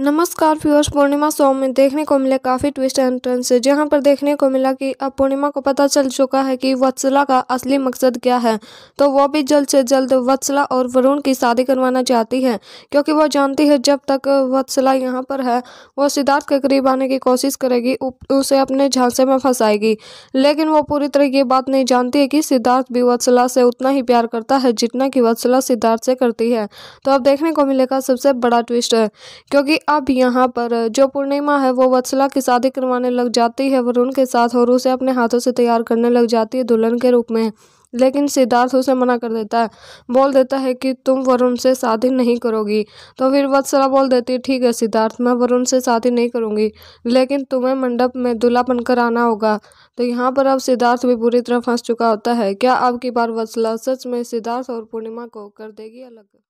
नमस्कार फ्यूअर्स पूर्णिमा शो में देखने को मिले काफ़ी ट्विस्ट एंड टर्न से जहां पर देखने को मिला कि अब पूर्णिमा को पता चल चुका है कि वत्सला का असली मकसद क्या है तो वो भी जल्द से जल्द वत्सला और वरुण की शादी करवाना चाहती है क्योंकि वो जानती है जब तक वत्सला यहां पर है वो सिद्धार्थ के करीब आने की कोशिश करेगी उसे अपने झांसे में फंसाएगी लेकिन वो पूरी तरह ये बात नहीं जानती है कि सिद्धार्थ भी वत्सला से उतना ही प्यार करता है जितना कि वत्सला सिद्धार्थ से करती है तो अब देखने को मिलेगा सबसे बड़ा ट्विस्ट है क्योंकि अब यहाँ पर जो पूर्णिमा है वो वत्सला की शादी करवाने लग जाती है वरुण के साथ और उसे अपने हाथों से तैयार करने लग जाती है दुल्हन के रूप में लेकिन सिद्धार्थ उसे मना कर देता है बोल देता है कि तुम वरुण से शादी नहीं करोगी तो फिर वत्सला बोल देती है ठीक है सिद्धार्थ मैं वरुण से शादी नहीं करूँगी लेकिन तुम्हें मंडप में दूल्हा बनकर आना होगा तो यहाँ पर अब सिद्धार्थ भी बुरी तरह फंस चुका होता है क्या अब की बार वत्सला सच में सिद्धार्थ और पूर्णिमा को कर देगी अलग